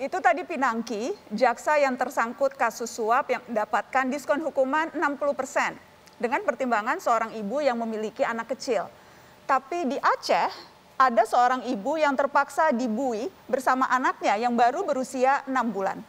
Itu tadi Pinangki, jaksa yang tersangkut kasus suap yang mendapatkan diskon hukuman 60 persen dengan pertimbangan seorang ibu yang memiliki anak kecil. Tapi di Aceh ada seorang ibu yang terpaksa dibui bersama anaknya yang baru berusia 6 bulan.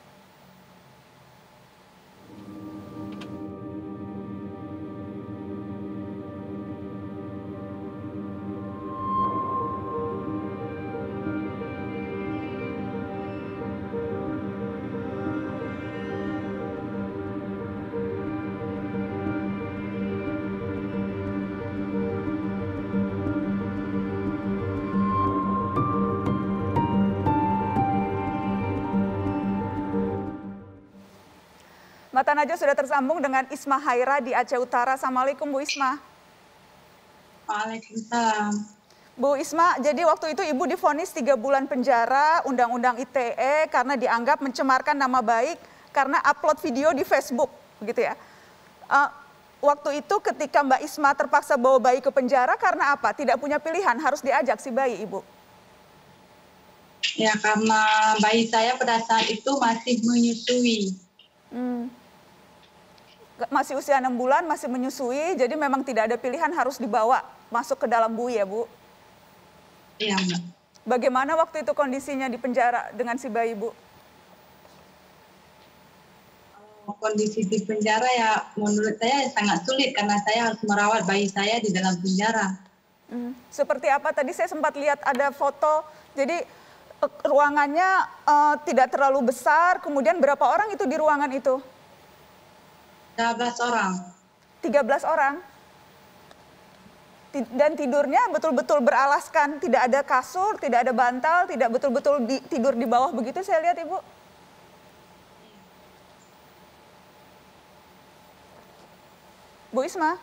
Mata Najwa sudah tersambung dengan Isma Haira di Aceh Utara. Assalamualaikum Bu Isma. Waalaikumsalam. Bu Isma, jadi waktu itu Ibu difonis tiga bulan penjara Undang-Undang ITE karena dianggap mencemarkan nama baik karena upload video di Facebook, begitu ya. Uh, waktu itu ketika Mbak Isma terpaksa bawa bayi ke penjara karena apa? Tidak punya pilihan, harus diajak si bayi, Ibu. Ya, karena bayi saya pada saat itu masih menyusui. Hmm masih usia enam bulan, masih menyusui, jadi memang tidak ada pilihan harus dibawa masuk ke dalam bui ya Bu? Iya Mbak. Bagaimana waktu itu kondisinya di penjara dengan si bayi Bu? Oh, kondisi di penjara ya menurut saya sangat sulit karena saya harus merawat bayi saya di dalam penjara. Hmm. Seperti apa tadi saya sempat lihat ada foto, jadi eh, ruangannya uh, tidak terlalu besar, kemudian berapa orang itu di ruangan itu? 13 orang. 13 orang? Dan tidurnya betul-betul beralaskan, tidak ada kasur, tidak ada bantal, tidak betul-betul di, tidur di bawah begitu saya lihat Ibu? Bu Isma?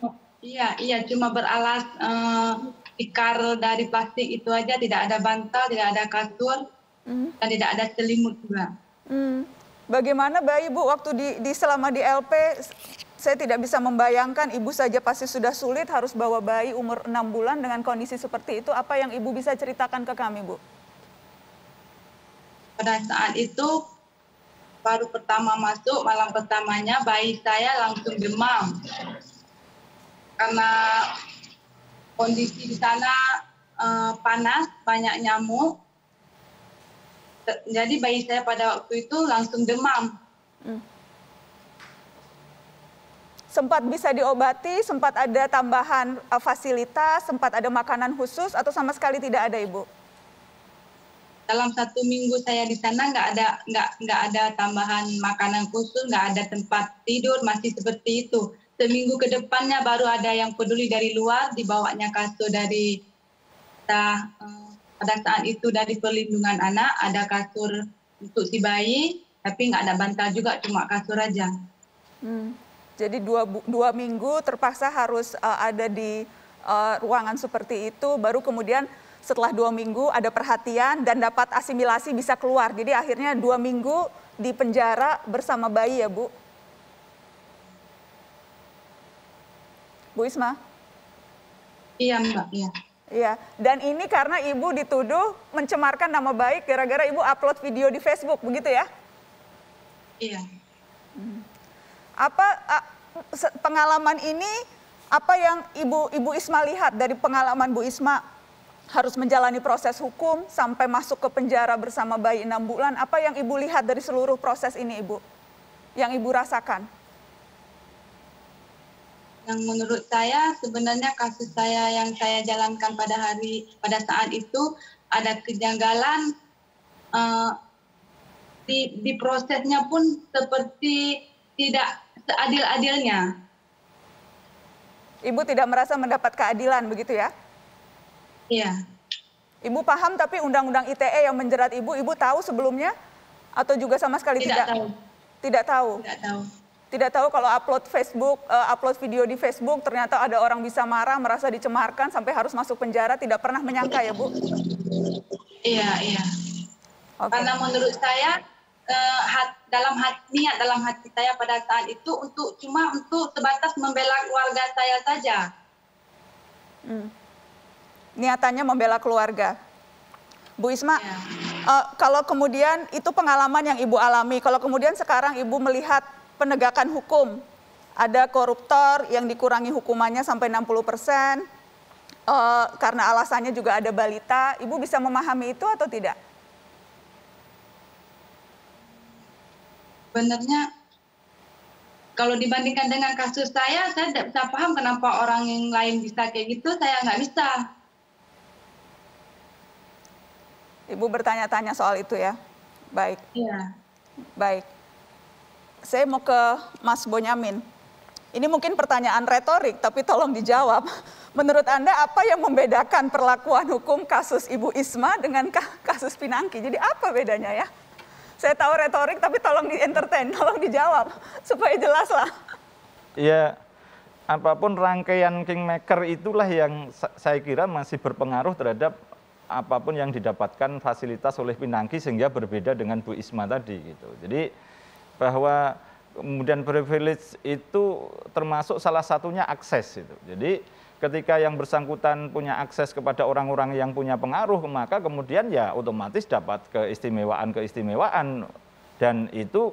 Oh, iya, iya cuma beralas eh, tikar dari plastik itu aja, tidak ada bantal, tidak ada kasur, mm. dan tidak ada selimut juga. Mm. Bagaimana Mbak Ibu waktu di, di selama di LP saya tidak bisa membayangkan ibu saja pasti sudah sulit harus bawa bayi umur 6 bulan dengan kondisi seperti itu. Apa yang ibu bisa ceritakan ke kami, Bu? Pada saat itu baru pertama masuk malam pertamanya bayi saya langsung demam karena kondisi di sana uh, panas banyak nyamuk jadi bayi saya pada waktu itu langsung demam. Hmm. Sempat bisa diobati, sempat ada tambahan uh, fasilitas, sempat ada makanan khusus, atau sama sekali tidak ada, Ibu? Dalam satu minggu saya di sana nggak ada nggak nggak ada tambahan makanan khusus, nggak ada tempat tidur, masih seperti itu. Seminggu ke depannya baru ada yang peduli dari luar, dibawanya kasur dari kita e, pada saat itu dari perlindungan anak ada kasur untuk si bayi, tapi nggak ada bantal juga, cuma kasur aja. Hmm. Jadi dua, dua minggu terpaksa harus uh, ada di uh, ruangan seperti itu, baru kemudian setelah dua minggu ada perhatian dan dapat asimilasi bisa keluar. Jadi akhirnya dua minggu di penjara bersama bayi ya Bu? Bu Isma? Iya Mbak, iya. Iya, dan ini karena ibu dituduh mencemarkan nama baik gara-gara ibu upload video di Facebook, begitu ya? Iya. Apa pengalaman ini apa yang ibu ibu Isma lihat dari pengalaman Bu Isma harus menjalani proses hukum sampai masuk ke penjara bersama bayi enam bulan, apa yang ibu lihat dari seluruh proses ini, ibu? Yang ibu rasakan? yang menurut saya sebenarnya kasus saya yang saya jalankan pada hari pada saat itu ada kejanggalan uh, di, di prosesnya pun seperti tidak seadil-adilnya. Ibu tidak merasa mendapat keadilan begitu ya? Iya. Ibu paham tapi undang-undang ITE yang menjerat ibu, ibu tahu sebelumnya atau juga sama sekali tidak? Tidak tahu. Tidak tahu. Tidak tahu tidak tahu kalau upload Facebook, eh, upload video di Facebook, ternyata ada orang bisa marah, merasa dicemarkan sampai harus masuk penjara, tidak pernah menyangka ya Bu? Iya, iya. Okay. Karena menurut saya eh, dalam hati, niat dalam hati saya pada saat itu untuk cuma untuk sebatas membela keluarga saya saja. Hmm. Niatannya membela keluarga. Bu Isma, ya. uh, kalau kemudian itu pengalaman yang Ibu alami, kalau kemudian sekarang Ibu melihat penegakan hukum. Ada koruptor yang dikurangi hukumannya sampai 60 persen, Uh, karena alasannya juga ada balita. Ibu bisa memahami itu atau tidak? Sebenarnya kalau dibandingkan dengan kasus saya, saya tidak bisa paham kenapa orang yang lain bisa kayak gitu, saya nggak bisa. Ibu bertanya-tanya soal itu ya? Baik. Iya. Baik saya mau ke Mas Bonyamin. Ini mungkin pertanyaan retorik, tapi tolong dijawab. Menurut Anda apa yang membedakan perlakuan hukum kasus Ibu Isma dengan kasus Pinangki? Jadi apa bedanya ya? Saya tahu retorik, tapi tolong di-entertain, tolong dijawab, supaya jelas lah. Iya, apapun rangkaian kingmaker itulah yang saya kira masih berpengaruh terhadap apapun yang didapatkan fasilitas oleh Pinangki sehingga berbeda dengan Bu Isma tadi gitu. Jadi bahwa kemudian privilege itu termasuk salah satunya akses itu. Jadi ketika yang bersangkutan punya akses kepada orang-orang yang punya pengaruh maka kemudian ya otomatis dapat keistimewaan-keistimewaan dan itu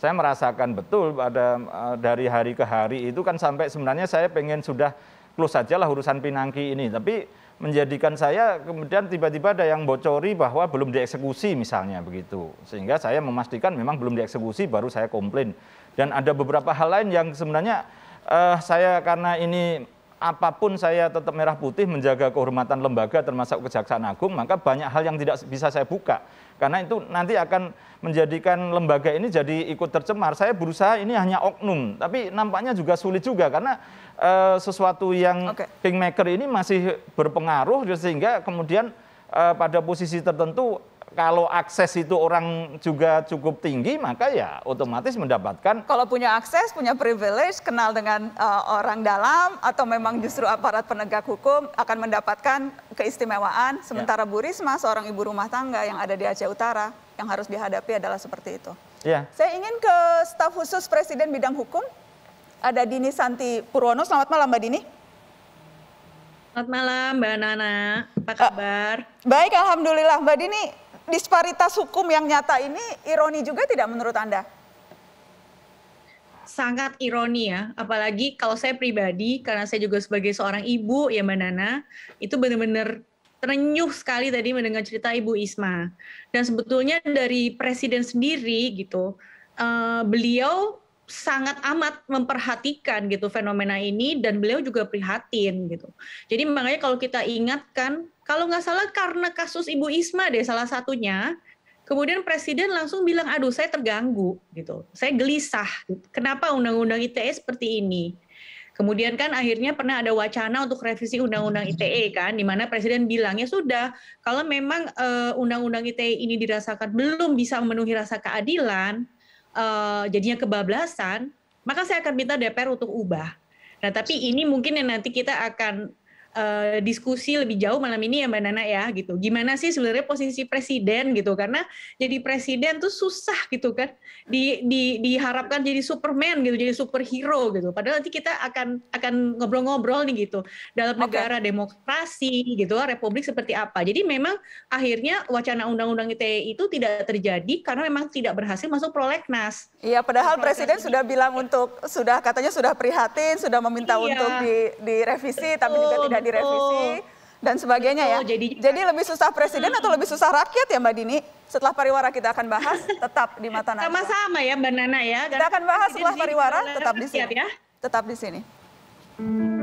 saya merasakan betul pada eh, dari hari ke hari itu kan sampai sebenarnya saya pengen sudah close sajalah urusan Pinangki ini tapi menjadikan saya kemudian tiba-tiba ada yang bocori bahwa belum dieksekusi misalnya begitu. Sehingga saya memastikan memang belum dieksekusi baru saya komplain. Dan ada beberapa hal lain yang sebenarnya uh, saya karena ini apapun saya tetap merah putih menjaga kehormatan lembaga termasuk Kejaksaan Agung, maka banyak hal yang tidak bisa saya buka. Karena itu nanti akan menjadikan lembaga ini jadi ikut tercemar. Saya berusaha ini hanya oknum, tapi nampaknya juga sulit juga karena e, sesuatu yang okay. kingmaker ini masih berpengaruh sehingga kemudian e, pada posisi tertentu kalau akses itu orang juga cukup tinggi maka ya otomatis mendapatkan kalau punya akses punya privilege kenal dengan uh, orang dalam atau memang justru aparat penegak hukum akan mendapatkan keistimewaan ya. sementara ya. Bu Risma seorang ibu rumah tangga yang ada di Aceh Utara yang harus dihadapi adalah seperti itu. Ya. Saya ingin ke staf khusus Presiden bidang hukum ada Dini Santi Purwono. Selamat malam Mbak Dini. Selamat malam Mbak Nana, apa eh, kabar? baik, Alhamdulillah. Mbak Dini, disparitas hukum yang nyata ini ironi juga tidak menurut Anda? Sangat ironi ya, apalagi kalau saya pribadi, karena saya juga sebagai seorang ibu ya Mbak Nana, itu benar-benar terenyuh sekali tadi mendengar cerita Ibu Isma. Dan sebetulnya dari presiden sendiri gitu, eh, beliau sangat amat memperhatikan gitu fenomena ini dan beliau juga prihatin gitu. Jadi makanya kalau kita ingatkan, kalau nggak salah karena kasus Ibu Isma deh salah satunya, kemudian Presiden langsung bilang, aduh saya terganggu gitu, saya gelisah, kenapa Undang-Undang ITE seperti ini? Kemudian kan akhirnya pernah ada wacana untuk revisi Undang-Undang ITE kan, di mana Presiden bilangnya sudah, kalau memang eh, Undang-Undang ITE ini dirasakan belum bisa memenuhi rasa keadilan, uh, jadinya kebablasan, maka saya akan minta DPR untuk ubah. Nah, tapi ini mungkin yang nanti kita akan Eh, diskusi lebih jauh malam ini ya Mbak Nana ya gitu. Gimana sih sebenarnya posisi presiden gitu karena jadi presiden tuh susah gitu kan. Di, di diharapkan jadi superman gitu, jadi superhero gitu. Padahal nanti kita akan akan ngobrol-ngobrol nih gitu dalam negara okay. demokrasi gitu, republik seperti apa. Jadi memang akhirnya wacana undang-undang ITE itu tidak terjadi karena memang tidak berhasil masuk prolegnas. Iya, padahal prolegnas gitu. presiden ini. sudah bilang untuk sudah katanya sudah prihatin, sudah meminta iya. untuk di direvisi Betul, tapi juga tidak direvisi oh. dan sebagainya ya. Betul, ya. Jadi, jadi lebih susah presiden hmm. atau lebih susah rakyat ya Mbak Dini? Setelah pariwara kita akan bahas tetap di mata nana Sama-sama ya Mbak Nana ya. Kita akan bahas setelah pariwara ya. tetap di sini. Tetap di sini. Hmm.